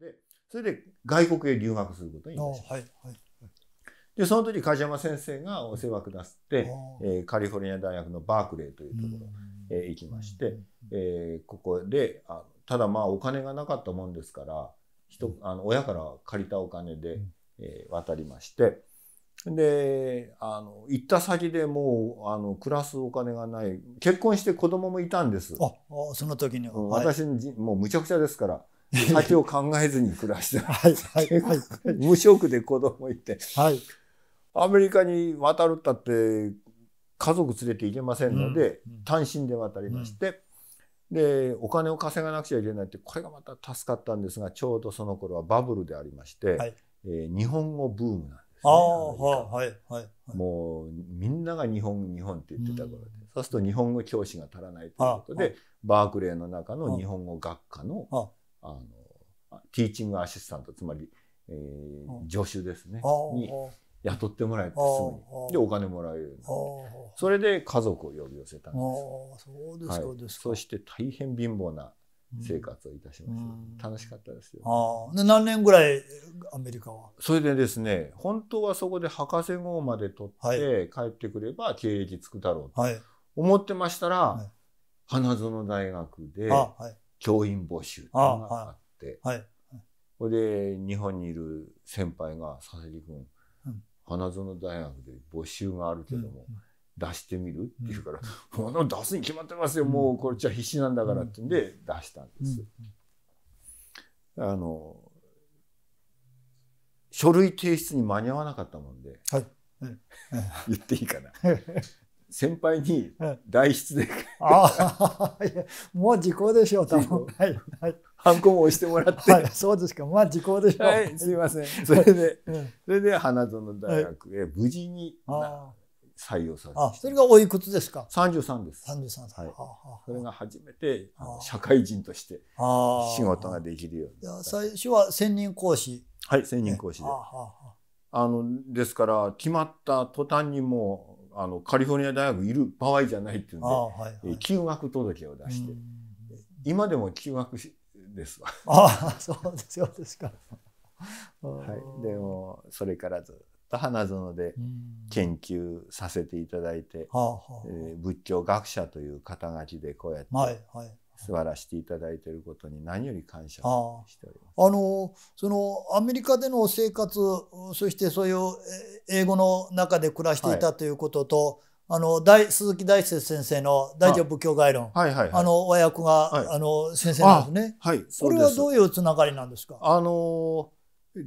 でそれで外国へ留学することになりました。はいはい、でその時梶山先生がお世話くださって、えー、カリフォルニア大学のバークレーというところへ行きまして、えー、ここであただまあお金がなかったもんですから人あの親から借りたお金で、えー、渡りましてであの行った先でもうあの暮らすお金がない結婚して子供もいたんですああその時に、うん、私もうむちゃくちゃですから、先を考えずに暮らして はいはいはい、無職で子供いて、はい、アメリカに渡るったって家族連れて行けませんので、うん、単身で渡りまして、うん、でお金を稼がなくちゃいけないってこれがまた助かったんですがちょうどその頃はバブルでありまして、はい、えー、日本語ブームなんですね。あはいはい、もうみんなが日本日本って言ってた頃で、うん、そうすると日本語教師が足らないということでバークレーの中の日本語学科のあのティーチングアシスタントつまり、えー、助手ですねに雇ってもらえてすぐにでお金もらえるそれで家族を呼び寄せたんですそうはい、そして大変貧乏な生活をいたしました、うん、楽しかったですよで何年ぐらいアメリカはそれでですね本当はそこで博士号まで取って帰ってくれば経歴つくだろうと思ってましたら、はいはい、花園大学で、はい、教員募集があって、はい、これで日本にいる先輩が佐々木君、うん、花園大学で募集があるけども、出してみるって言うから、うん、出すに決まってますよ、もうこっちは必死なんだからってんで出したんです。あの書類提出に間に合わなかったもんで、はい、言っていいかな 先輩に代筆で、ああもう時効でしょう多分はいはいハンコも押してもらって、はい、そうですかまあ時効でしょう、はい、すみませんそれで、それで花園大学へ無事に採用されてそれがおいくつですか三十三です三十三歳、はい、それが初めて社会人として仕事ができるようになった最初は専任講師はい専任講師であのですから決まった途端にもうあのカリフォルニア大学いる場合じゃないっていうんで、はいはい、休学届を出して今でも休学しですわ。ああ そうですよですか。はい、でもそれからずっと花園で研究させていただいて、えー、仏教学者という肩書きでこうやって、はいはい、座らせていただいていることに何より感謝しております。あのそのアメリカでの生活そしてそういう英語の中で暮らしていたということと、はいあの大鈴木大拙先生の「大乗仏教概論」あはいはいはい、あの和訳が、はい、あの先生なんですね。はい、これはどういうつながりなんですかあの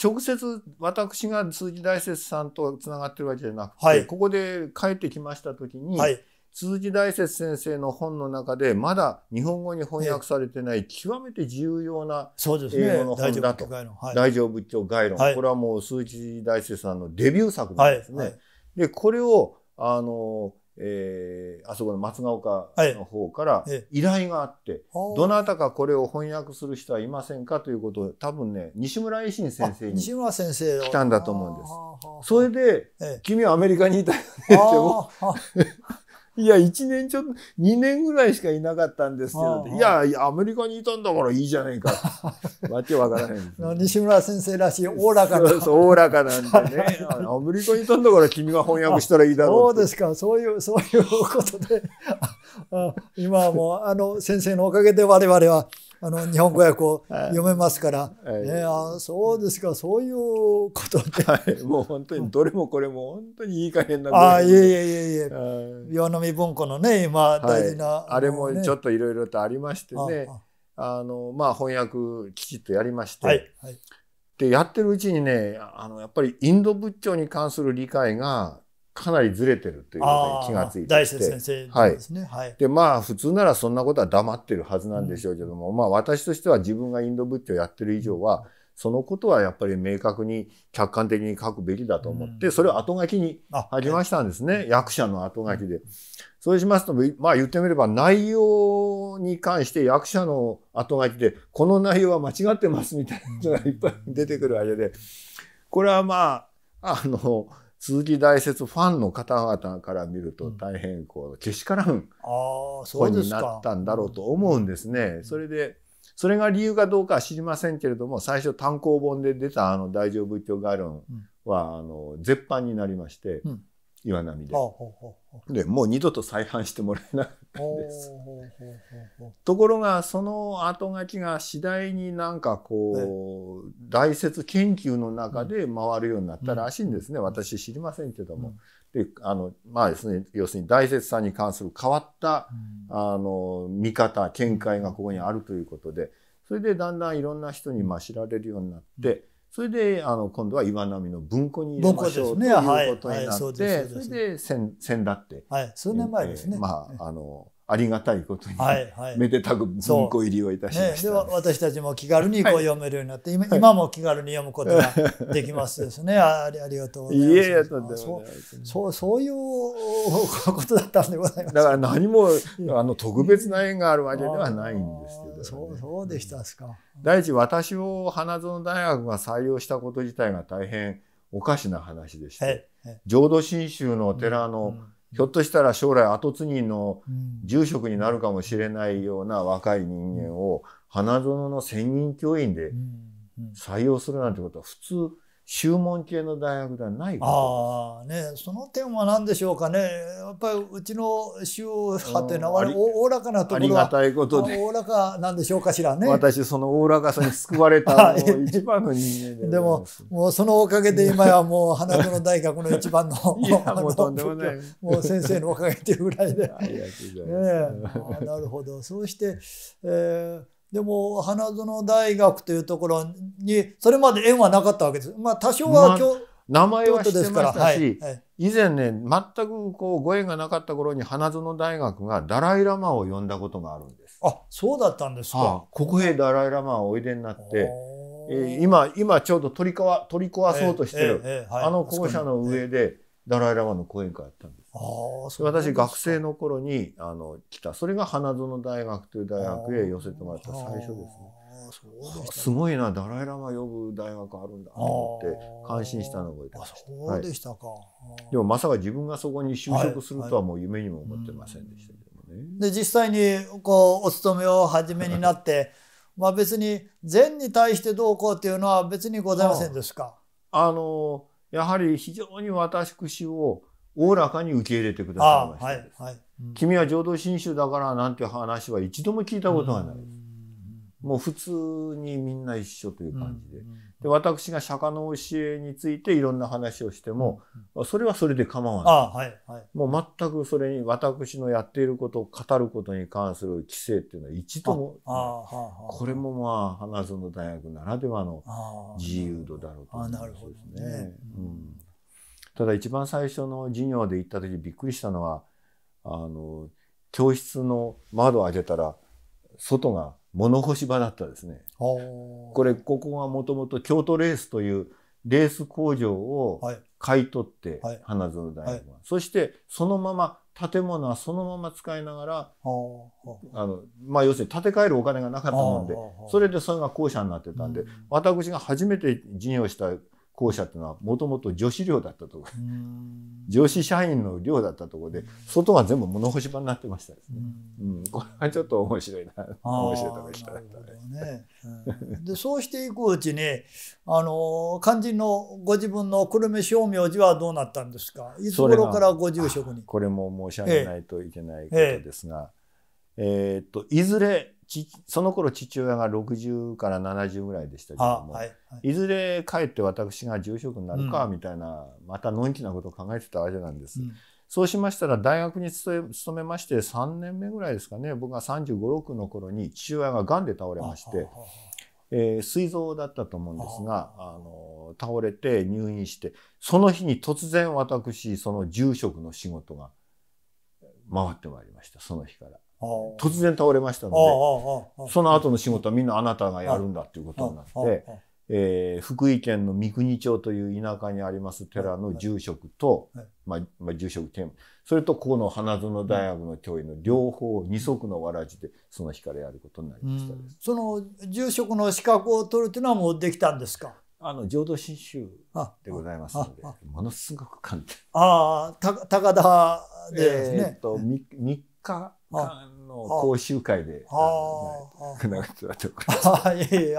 直接私が鈴木大拙さんとつながってるわけじゃなくて、はい、ここで帰ってきました時に、はい、鈴木大拙先生の本の中でまだ日本語に翻訳されてない極めて重要な英語の本だと「ねはい、大乗仏教概論」はい、これはもう鈴木大拙さんのデビュー作なんですね。はい、でこれをあの、えー、あそこの松ヶ丘の方から依頼があって、どなたかこれを翻訳する人はいませんかということを多分ね西村維新先生に来たんだと思うんです。それで、君はアメリカにいたよねっていや、一年ちょっと、二年ぐらいしかいなかったんですけど、いや、アメリカにいたんだからいいじゃないか。わけわからない西村先生らしい、おおらかな。そうそう、おおらかなんでね。アメリカにいたんだから君が翻訳したらいいだろう。そうですか、そういう、そういうことで、今はもう、あの、先生のおかげで我々は、あの日本語訳を 読めますから、はい、ね、あそうですかそういうことで、はい、もう本当にどれもこれも本当にいい加減なあいえいえいえいえ、岩波文庫のね今大事な、はい、あれもちょっといろいろとありましてねあのまあ翻訳きちっとやりまして、はいでやってるうちにねあのやっぱりインド仏教に関する理解がかなりずれてるということに気がついて大先生ですね。はい。で、まあ、普通ならそんなことは黙ってるはずなんでしょうけども、うん、まあ、私としては自分がインド仏教をやってる以上は、そのことはやっぱり明確に客観的に書くべきだと思って、うん、それを後書きにありましたんですね。はい、役者の後書きで。そうしますと、まあ言ってみれば内容に関して役者の後書きで、この内容は間違ってますみたいなのがいっぱい出てくるわけで、これはまあ、あの、鈴木大説ファンの方々から見ると大変こう、けしからん本になったんだろうと思うんですね。それでそれが理由かどうかは知りませんけれども最初単行本で出たあの大乗仏教概論は、あの絶版になりまして、岩波で。でもう二度と再販してもらえなかったんです。ところがその後書きが次第になんかこう、ね、大説研究の中で回るようになったらしいんですね、うん、私知りませんけども。うん、であのまあですね要するに大説さんに関する変わった、うん、あの見方見解がここにあるということでそれでだんだんいろんな人にまあ知られるようになって。それであの今度は岩波の文庫に入れましょう、ね、ということになって、はいはい、そそれでんだって、はい、数年前ですね、まああのありがたいことに、はいはい、めでたく文庫入りをいたしました、ね、で私たちも気軽にこう読めるようになって、はい、今今も気軽に読むことができますですね、はい、ありがとうございますいえいえとんでもなそうそういうことだったんでございますだから何もあの特別な縁があるわけではないんですけど、ね、そうそうでしたすか第一私を花園大学が採用したこと自体が大変おかしな話でして、はいはい、浄土真宗の寺の、うん、ひょっとしたら将来跡継ぎの住職になるかもしれないような若い人間を花園の専任教員で採用するなんてことは普通修問系の大学ではないああねその点は何でしょうかねやっぱりうちの宗派というのはおおらかなところはありがたいことでおおらかなんでしょうかしらね私そのおおらかさに救われた 一番の人間でももうそのおかげで今やもう花園大学の一番の もう先生のおかげというぐらいで ねなるほどそうして、えーでも花園大学というところにそれまで縁はなかったわけです。まあ多少は京、まあ、名前は知ってましたし、はい以前ね全くこうご縁がなかった頃に花園大学がダライ・ラマを呼んだことがあるんです。あそうだったんですか。はあ、国営ダライ・ラマをおいでになって。えー、今今ちょうど取りかわ取り壊そうとしてる、えーえーはい、あの校舎の上でダライ・ラマの講演会やったんです。私学生の頃にあの来たそれが花園大学という大学へ寄せてもらった最初ですね。すねすごいなダライ・ラマ呼ぶ大学あるんだと思って感心したのを覚えてましたそうでしたか、はい、でもまさか自分がそこに就職するとはもう夢にも思ってませんでしたけどね。で実際にこうお勤めを始めになって まあ別に善に対してどうこうっていうのは別にございませんですかあのやはり非常に私をおおらかに受け入れてくださいました、はいはいうん、君は浄土真宗だからなんて話は一度も聞いたことがないです。もう普通にみんな一緒という感じで。で私が釈迦の教えについていろんな話をしても、それはそれで構わない、はいはい、もう全くそれに私のやっていることを語ることに関する規制っていうのは一度も、これもまあ花園大学ならではの自由度だろうと思いますね。ただ一番最初の授業で行った時びっくりしたのはあの教室の窓を開けたら外が物干し場だったですね。これここがもともと京都レースというレース工場を買い取って、はい、花園大学は、はい、そしてそのまま建物はそのまま使いながらあの、まあ、要するに建て替えるお金がなかったもんでそれでそれが校舎になってたんで、私が初めて授業した校舎というのはもともと女子寮だったところ女子社員の寮だったところで外は全部物干し場になってましたですね、うん、これはちょっと面白いな面白いとこでしたねうん、でそうしていくうちにあの肝心のご自分の久留米正名寺はどうなったんですかいつ頃からご住職にこれも申し上げないといけないことですが、えー、えー、っといずれその頃父親が60から70ぐらいでしたけども、はいはい、いずれ帰って私が住職になるかみたいな、うん、またのんきなことを考えてたわけなんです。うんそうしましたら大学に勤めまして3年目ぐらいですかね僕が3 5 6の頃に父親ががんで倒れまして、えー、膵臓だったと思うんですがあの倒れて入院してその日に突然私その住職の仕事が回ってまいりましたその日から。突然倒れましたのでその後の仕事はみんなあなたがやるんだということになってえー、福井県の三国町という田舎にあります寺の住職と、まあ、まあ、住職兼それとここの花園大学の教員の両方二足のわらじでその日からやることになりました、うん、その住職の資格を取るというのはもうできたんですかあの浄土真宗でございますのでものすごく簡単ああ高田で、ね、えー、っと三科の講習会であ口はとか。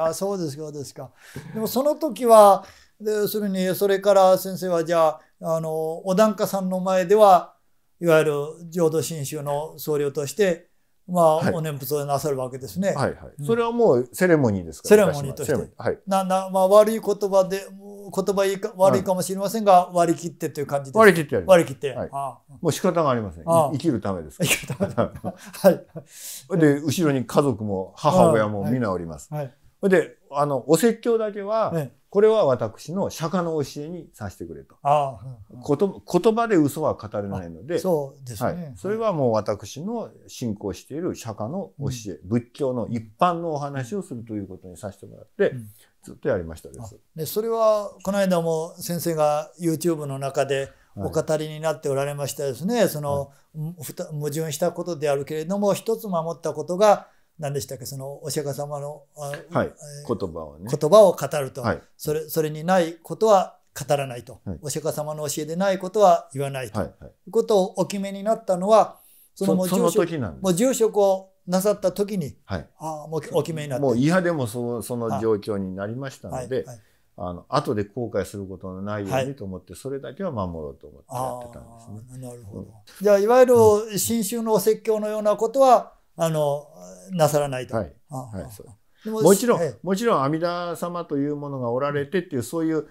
あそうですかそうですか。でもその時は要するにそれから先生はじゃああのお檀家さんの前ではいわゆる浄土真宗の僧侶としてまあ、はい、お念仏をなさるわけですね。はいはい。うん、それはもうセレモニーですから、セレモニーとして。はい。ななまあ悪い言葉で言葉いいか悪いかもしれませんが、割り切ってという感じです割り切ってやります割り切って、はいああもう仕方がありませんああ生きるためです生きるためはい で後ろに家族も母親も皆おります、はいであのお説教だけは、はい、これは私の釈迦の教えにさせてくれとあ、と言葉で嘘は語れないのでそうですね、はい、それはもう私の信仰している釈迦の教え、うん、仏教の一般のお話をするということにさせてもらって、うん、ずっとやりましたですでそれはこの間も先生が YouTube の中でお語りになっておられましたですね、はい、その、矛盾したことであるけれども一つ守ったことが何でしたっけそのお釈迦様の、はい、言葉をね言葉を語ると、はい、それそれにないことは語らないと、はい、お釈迦様の教えでないことは言わないと、はいはい、いうことをお決めになったのはそのもう住職をなさった時に、はい、ああもうお決めになってもう嫌でもそその状況になりましたので、はいはい、あの後で後悔することのないようにと思って、それだけは守ろうと思ってやってたんですね。なるほど、うん、じゃあいわゆる新宗のお説教のようなことは、あのなさらないと。はい、はい、そうもちろん、もちろん阿弥陀様というものがおられてっていうそういう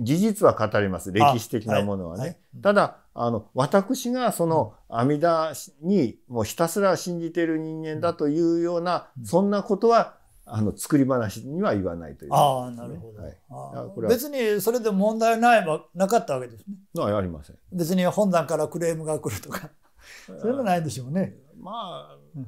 事実は語ります歴史的なものはね。ただあの私がその阿弥陀にもうひたすら信じてる人間だというような、そんなことはあの作り話には言わないという、ああなるほど、はい、別にそれで問題ないはなかったわけですねありません別に本山からクレームが来るとかそれもないでしょうねまあ、うん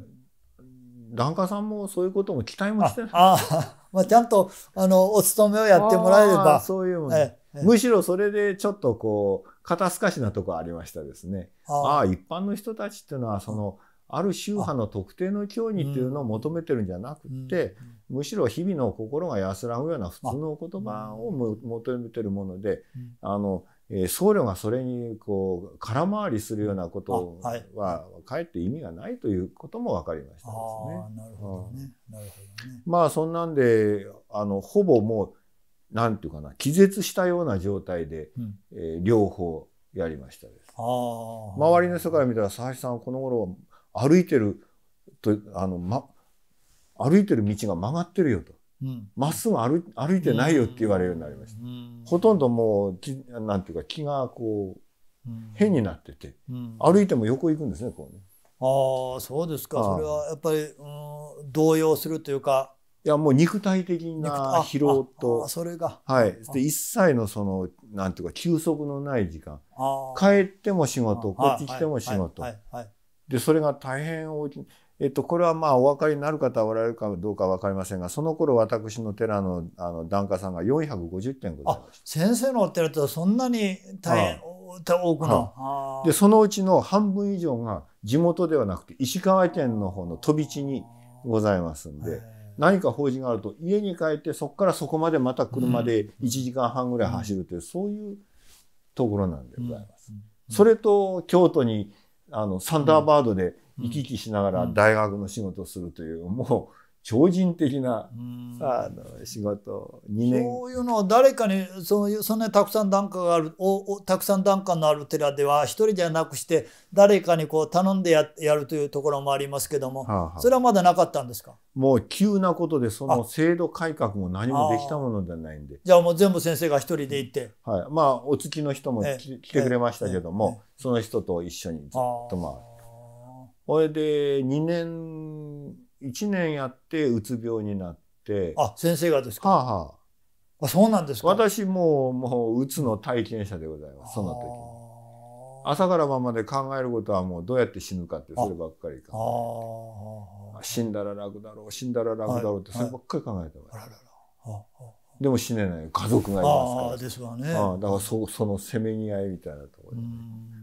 檀家さんもそういうことも期待もしてない。ああ、まあ、ちゃんとあのお勤めをやってもらえれば。そういうもん、ね、むしろそれでちょっとこう肩すかしなとこありましたですね。ああ一般の人たちっていうのはそのある宗派の特定の教義っていうのを求めてるんじゃなくて、うん、むしろ日々の心が安らぐような普通の言葉を求めてるもので、うん、あのえー、僧侶がそれにこう空回りするようなことは、かえって意味がないということも分かりましたですね。なるほどね、うん、なるほどねまあそんなんであのほぼもうなんていうかな気絶したような状態で、うん、えー、両方やりましたです。周りの人から見たら佐々木さんこの頃歩いてるとあの、ま、歩いてる道が曲がってるよと。まっすぐ歩歩いてないよって言われるようになりました。ほとんどもう、なんていうか気がこう、変になってて、歩いても横行くんですね、こうね。ああ、そうですか。それはやっぱり、うん、動揺するというか。いや、もう肉体的な疲労と。それが。はい。で、一切のその、なんていうか、休息のない時間。帰っても仕事、こっち来ても仕事。で、それが大変大きい。えっと、これはまあお分かりになる方おられるかどうか分かりませんがその頃私の寺のあの檀家さんが450点ございまし先生のお寺ってそんなに大変、多くの、でそのうちの半分以上が地元ではなくて石川県の方の飛び地にございますんで何か法事があると家に帰ってそこからそこまでまた車で1時間半ぐらい走るという、うん、そういうところなんでございます。うんうん、それと京都にあのサンダーバードで、行き来しながら大学の仕事をするという、もう超人的な、あの仕事2年そういうのは誰かにそういうそんなにたくさん檀家があるおおたくさん檀家のある寺では一人じゃなくして誰かにこう頼んでややるというところもありますけども、はあはあ、それはまだなかったんですかもう急なことでその制度改革も何もできたものではないんでじゃあもう全部先生が一人で行って、はい、まあお月の人も来てくれましたけども、その人と一緒にずっとまあ。ほれで2年1年やってうつ病になってあ先生がですか、はあはあ、あそうなんですか私ももううつの体験者でございますその時朝から晩まで考えることはもうどうやって死ぬかってそればっかり考え死んだら楽だろう死んだら楽だろうってそればっかり考えてます、はいはい、でも死ねない家族がいますからあですわね、あだからそそのせめぎ合いみたいなところで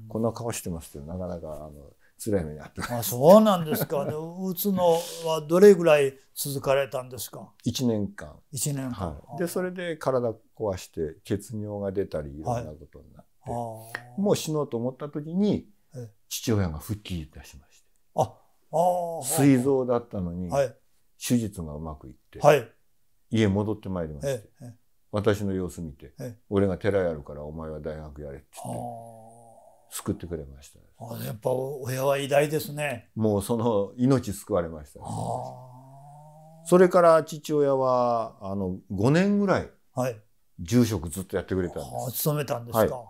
こんな顔してますってなかなかあの辛い目にあってあそうなんですか、で、打つのはどれぐらい続かれたんですか一年間一年間、はい、でそれで体壊して血尿が出たりいろんなことになって、はい、もう死のうと思った時に父親が復帰いたしましてああ膵臓だったのに、はい、手術がうまくいって、はい、家戻ってまいりまして、私の様子見て、俺が寺やるからお前は大学やれって言って。救ってくれましたあやっぱ親は偉大ですねもうその命救われましたそれから父親はあの5年ぐらい住職ずっとやってくれたんです、勤めたんですか、は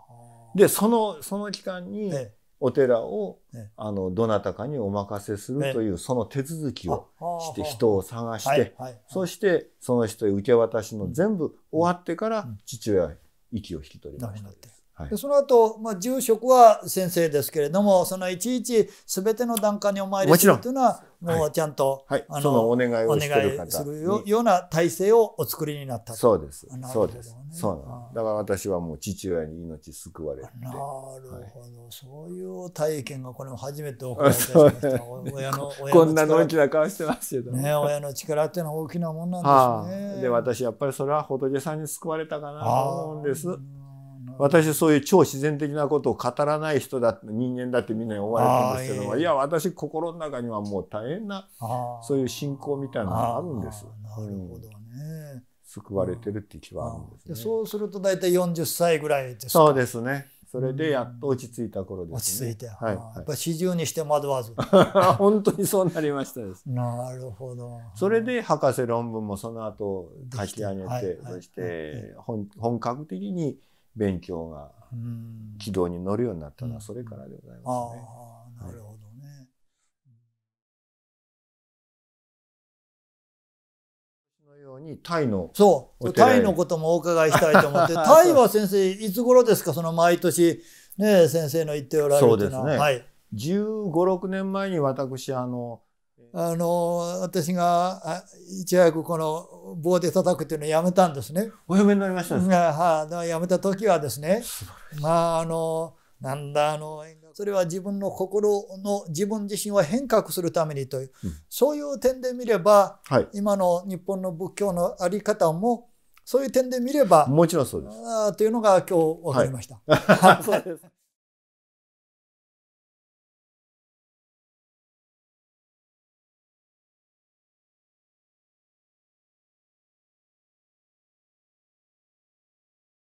い、でそのその期間にお寺を、ええ、あのどなたかにお任せするというその手続きをして人を探して、はい、そしてその人へ受け渡しの全部終わってから父親は息を引き取りました、うんはい、でその後、まあ住職は先生ですけれどもそのいちいち全ての段階にお参りするというのはもうちゃんと、はい、あのお願いをするような体制をお作りになったそうです、ね、そうですそうだから私はもう父親に命救われてなるほど、はい、そういう体験がこれも初めてお伺いしました親の こんなの大きな顔してますけどね親の力っていうのは大きなもんなんですねで私やっぱりそれは仏さんに救われたかなと思うんです私そういう超自然的なことを語らない人だ人間だってみんなに思われてるんですけども、いや私心の中にはもう大変なそういう信仰みたいなのがあるんです。なるほどね、救われてるって気はあるんです、ね、そうすると大体40歳ぐらいですそうですね。それでやっと落ち着いた頃です、ね、落ち着いて、はい、やっぱり四十にして惑わず 本当にそうなりましたですなるほどそれで博士論文もその後書き上げて、はいはい、そして本,、本格的に勉強が軌道に乗るようになったのはそれからでございますね。あなるほどね、はいようにタイのそうタイのこともお伺いしたいと思って タイは先生いつ頃ですかその毎年ね先生の言っておられるそうですね、はい、1 5 6年前に私あのあの私がいち早くこの棒で叩くというのをやめたんですね。おやめになりましたね。はあ、やめた時はですねまああのなんだあのそれは自分の心の自分自身を変革するためにという、うん、そういう点で見れば、はい、今の日本の仏教の在り方もそういう点で見ればもちろんそうですあというのが今日分かりました。はい、そうです